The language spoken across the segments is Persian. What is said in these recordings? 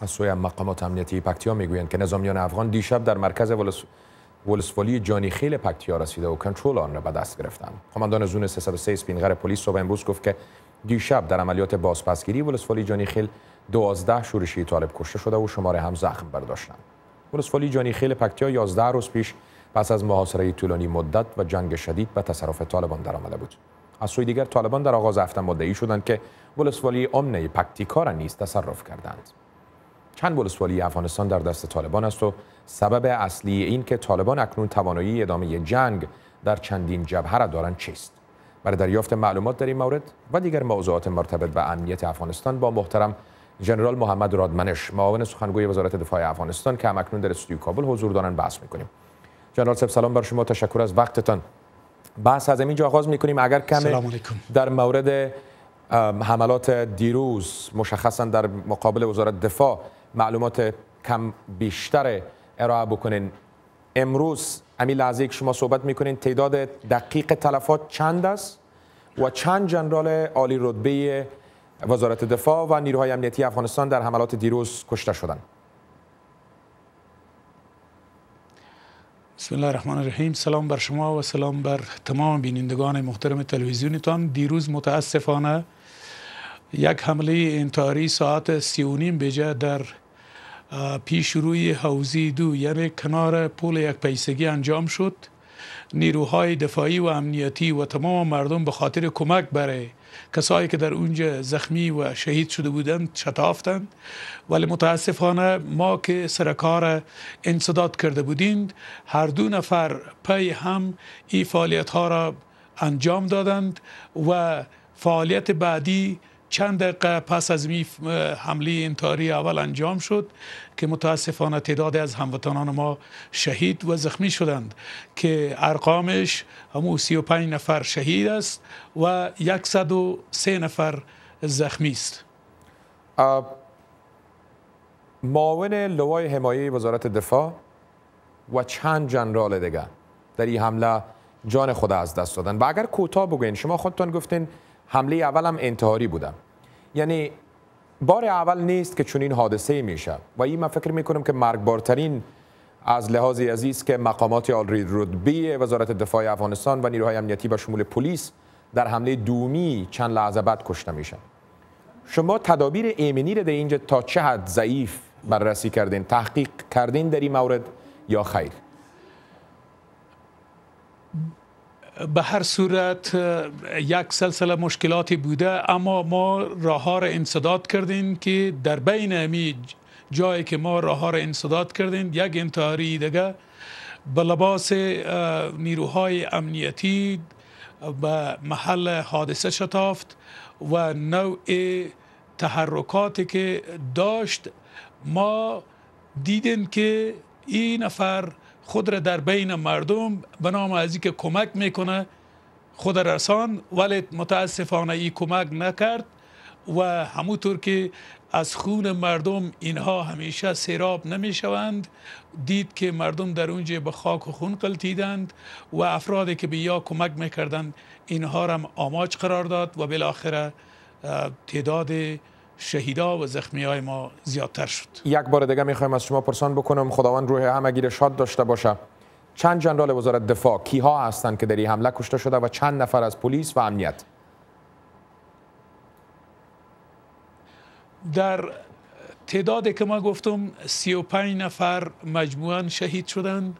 از سوی مقامات امنیتی پکتیا میگویند که نظامیان افغان دیشب در مرکز ولس... ولسوالی جانی خیل پکتیا رسیده و کنترل آن را به دست گرفتند. قماندان زون 303 اسپینغر پلیس صبح امروز گفت که دیشب در عملیات بازپسگیری ولسوالی جانی خیل 12 شورشی طالب کشته شده و شمار هم زخم برداشتند. ولسوالی جانی خیل پکتیا 11 روز پیش پس از محاصره طولانی مدت و جنگ شدید به تصرف طالبان درآمده بود. از سوی دیگر طالبان در آغاز هفته مدعی شدند که ولسوالی امنه پکتیکا را نیز تصرف کردند. چند ولسوالی افغانستان در دست طالبان است و سبب اصلی این که طالبان اکنون توانایی ادامه جنگ در چندین جبهه را دارند چیست برای دریافت معلومات در این مورد و دیگر موضوعات مرتبط به امنیت افغانستان با محترم جنرال محمد رادمنش معاون سخنگوی وزارت دفاع افغانستان که اکنون در استودیو کابل حضور دارند بحث میکنیم جنرال سلام بر شما تشکر از وقتتان بحث از اینجا آغاز میکنیم اگر کمی در مورد حملات دیروز مشخصا در مقابل وزارت دفاع معلومات کم بیشتر ارائه بکنین امروز امی لحظه که شما صحبت میکنین تعداد دقیق تلفات چند است و چند جنرال عالی رتبه وزارت دفاع و نیروهای امنیتی افغانستان در حملات دیروز کشته شدند بسم الله الرحمن الرحیم سلام بر شما و سلام بر تمام بینندگان محترم تلویزیونتان دیروز متاسفانه یک حمله انتحاری ساعت سی و نیم بجه در پیش روی حوزی دو یعنی کنار پول یک پیسگی انجام شد نیروهای دفاعی و امنیتی و تمام مردم به خاطر کمک برای کسایی که در اونجا زخمی و شهید شده بودند شتافتند ولی متاسفانه ما که سرکار انصداد کرده بودیم هر دو نفر پی هم این فعالیت ها را انجام دادند و فعالیت بعدی چند دقیقه پس از می حمله انتحاری اول انجام شد که متاسفانه تعداد از هموطنان ما شهید و زخمی شدند که ارقامش همو 35 نفر شهید است و 103 نفر زخمی است معاون لوای حمایه وزارت دفاع و چند جنرال دیگر در این حمله جان خود از دست دادن و اگر کوتاه بگوین شما خودتون گفتین حمله هم انتحاری بودم یعنی بار اول نیست که چنین حادثه میشه و این من فکر میکنم که مرگبارترین از لحاظ عزیز که مقامات آلری رودبی وزارت دفاع افغانستان و نیروهای امنیتی به شمول پلیس در حمله دومی چند لحظه بعد کشته میشن شما تدابیر ایمنی رو در اینجا تا چه حد ضعیف بررسی کردین تحقیق کردین در این مورد یا خیر به هر صورت یک سلسله مشکلاتی بوده اما ما راه ها را انصداد کردیم که در بین امی جایی که ما راه ها را انصداد کردیم یک انتحاری دیگه به لباس نیروهای امنیتی به محل حادثه شتافت و نوع تحرکاتی که داشت ما دیدیم که این نفر خود را در بین مردم به نام از که کمک میکنه خود رسان ولی متاسفانه ای کمک نکرد و همونطور که از خون مردم اینها همیشه سراب نمیشوند دید که مردم در اونجا به خاک و خون قلتیدند و افرادی که به یا کمک میکردند اینها را آماج قرار داد و بالاخره تعداد شهیدا و زخمی های ما زیادتر شد یک بار دیگه میخوایم از شما پرسان بکنم خداوند روح همگیر شاد داشته باشه چند جنرال وزارت دفاع کیها هستند که در این حمله کشته شده و چند نفر از پلیس و امنیت در تعدادی که ما گفتم 35 نفر مجموعا شهید شدند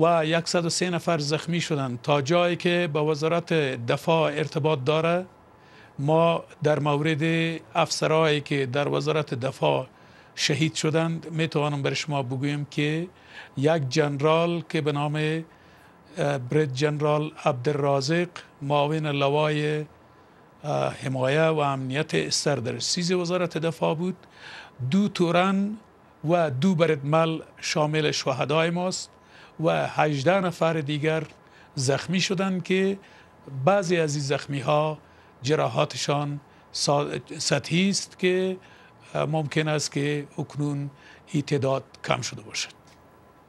و 103 نفر زخمی شدند تا جایی که با وزارت دفاع ارتباط داره ما در مورد افسرهایی که در وزارت دفاع شهید شدند می توانم بر شما بگویم که یک جنرال که به نام برید جنرال عبدالرازق معاون لوای حمایه و امنیت سردرسیز وزارت دفاع بود دو تورن و دو بردمل شامل شهدای ماست و هجده نفر دیگر زخمی شدند که بعضی از این زخمی ها جراحاتشان سطحی است که ممکن است که اکنون اعتداد تعداد کم شده باشد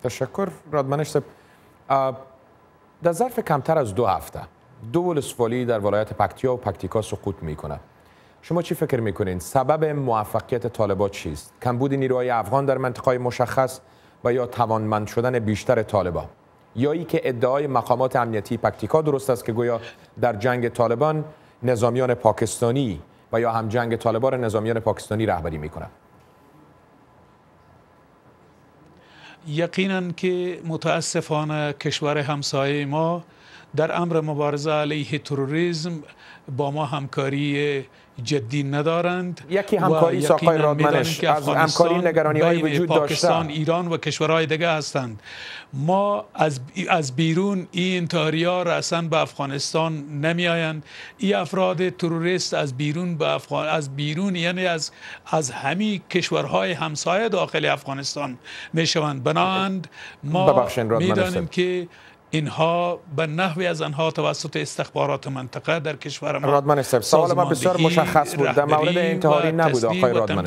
تشکر رادمنش در ظرف کمتر از دو هفته دو ولسوالی در ولایت پکتیا و پکتیکا سقوط می شما چی فکر میکنین سبب موفقیت طالبان چیست کمبود نیروهای افغان در منطقه مشخص و یا توانمند شدن بیشتر طالبان یا ای که ادعای مقامات امنیتی پکتیکا درست است که گویا در جنگ طالبان نظامیان پاکستانی و یا هم جنگ طالبان نظامیان پاکستانی رهبری میکنند. یقینا که متاسفانه کشور همسایه ما در امر مبارزه علیه تروریسم با ما همکاری جدی ندارند یکی همکاری ساقای رادمنش از همکاری نگرانی های وجود پاکستان، ایران و کشورهای دیگه هستند ما از بیرون این تاریا را اصلا به افغانستان نمی آیند این افراد تروریست از بیرون به افغان از بیرون یعنی از از همه کشورهای همسایه داخل افغانستان می شوند بناهند ما میدانیم که اینها به نحوی از آنها توسط استخبارات منطقه در کشور ما سوال ما بسیار مشخص بود در مورد انتحاری نبود آقای رادمن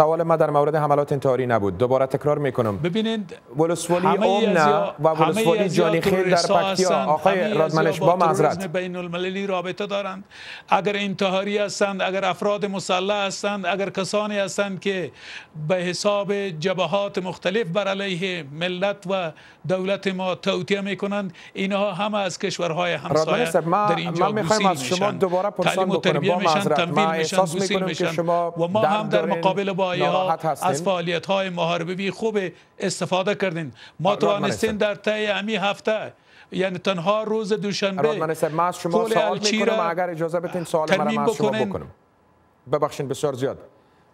سوال ما در مورد حملات انتحاری نبود دوباره تکرار میکنم ببینید ولسوالی اومنا و ولسوالی جانی خیل در پکتیا آقای رادمنش با معذرت بین المللی رابطه دارند اگر انتحاری هستند اگر افراد مسلح هستند اگر کسانی هستند که به حساب جبهات مختلف بر علیه ملت و دولت ما توطیه میکنند اینها همه از کشورهای همسایه در اینجا من میخوام از شما دوباره پرسان بکنم با معذرت ما احساس که شما و ما هم در مقابل با از فعالیت های خوب استفاده کردین ما توانستین در طی امی هفته یعنی تنها روز دوشنبه من از شما سوال میکنم اگر اجازه بدین سوال من از شما بکنم ببخشین بسیار زیاد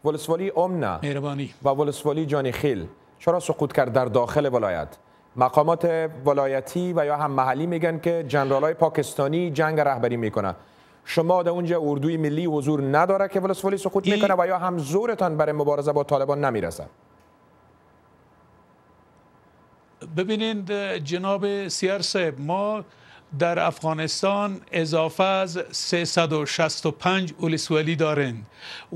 ولسوالی امنا مهربانی و ولسوالی جانی خیل چرا سقوط کرد در داخل ولایت مقامات ولایتی و یا هم محلی میگن که های پاکستانی جنگ رهبری میکنن شما در اونجا اردوی ملی حضور نداره که ولسوالی خود میکنه و یا هم زورتان برای مبارزه با طالبان نمیرسه ببینید جناب سیار صاحب ما در افغانستان اضافه از 365 ولسوالی دارند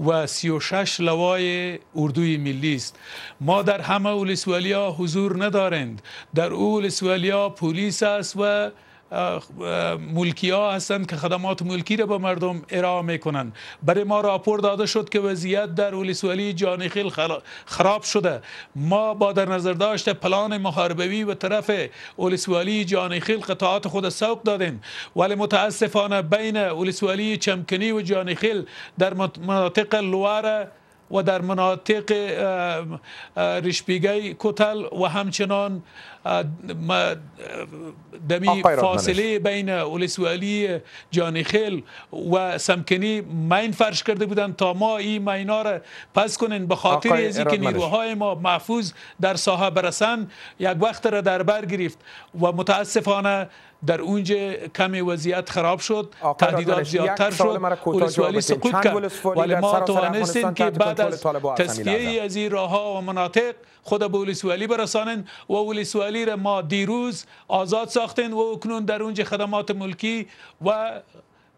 و 36 لوای اردوی ملی است ما در همه ولسوالی ها حضور ندارند در او ها پلیس است و ملکی ها هستند که خدمات ملکی را به مردم ارائه میکنند برای ما راپور داده شد که وضعیت در ولسوالی جانخیل خراب شده ما با در نظر داشته پلان محاربوی و طرف ولسوالی جانخیل قطعات خود سوق دادیم ولی متاسفانه بین ولسوالی چمکنی و جانخیل در مناطق لواره و در مناطق ریشپیگای کوتل و همچنان دمی فاصله بین اولسوالی جانخیل و سمکنی مین فرش کرده بودند تا ما این مینا را پس کنین به خاطر از که نیروهای ما محفوظ در ساحه برسند یک وقت را در بر گرفت و متاسفانه در اونجا کمی وضعیت خراب شد تهدیدات زیادتر شد ولسوالی کرد ولی ما توانستیم که بعد از تصفیه از این راه ها و مناطق خود به ولسوالی برسانند و ولسوالی را ما دیروز آزاد ساختند و اکنون در اونجا خدمات ملکی و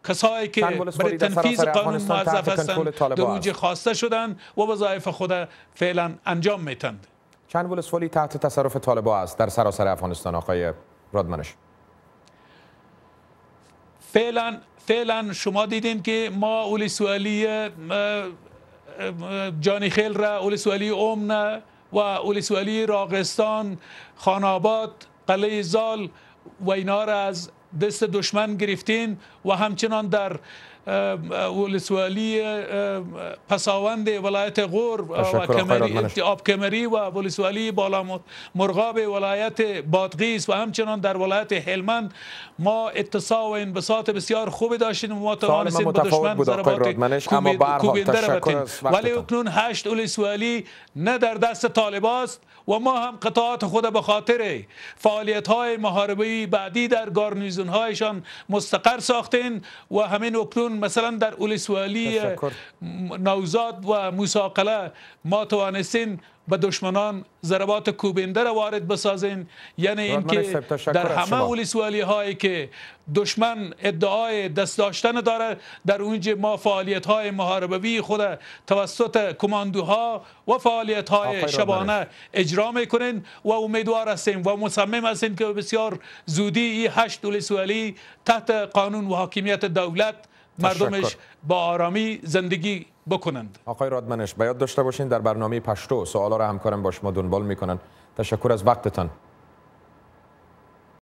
کسایی که برای تنفیذ قانون معذف هستند در اونجا خواسته شدند و وظایف خود فعلا انجام میتند چند ولسوالی تحت تصرف طالبا است در سراسر افغانستان آقای رادمنش فعلا فعلا شما دیدین که ما اول سوالی جانی خیل را اول سوالی و اول سوالی راغستان خاناباد قلعه زال و اینا را از دست دشمن گرفتین و همچنان در ولسوالی پساوند ولایت غور و کمری آب کمری و ولسوالی بالا مرغاب ولایت بادغیس و همچنان در ولایت هلمند ما اتصال و انبساط بسیار خوبی داشتیم و ما توانستیم به دشمن ضربات کوبینده ولی اکنون هشت ولسوالی نه در دست طالباست و ما هم قطعات خود به خاطر فعالیت های محاربه بعدی در گارنیزون هایشان مستقر ساختین و همین اکنون مثلا در اولسوالی نوزاد و موساقله ما توانستین به دشمنان ضربات کوبنده را وارد بسازین یعنی اینکه در همه اولسوالی هایی که دشمن ادعای دست داشتن داره در اونجا ما فعالیت های محاربوی خود توسط کماندوها و فعالیت های شبانه اجرا میکنین و امیدوار هستیم و مصمم هستیم که بسیار زودی این هشت اولسوالی تحت قانون و حاکمیت دولت مردمش با آرامی زندگی بکنند آقای رادمنش بیاد داشته باشین در برنامه پشتو سوالا را همکارم با شما دنبال میکنن تشکر از وقتتان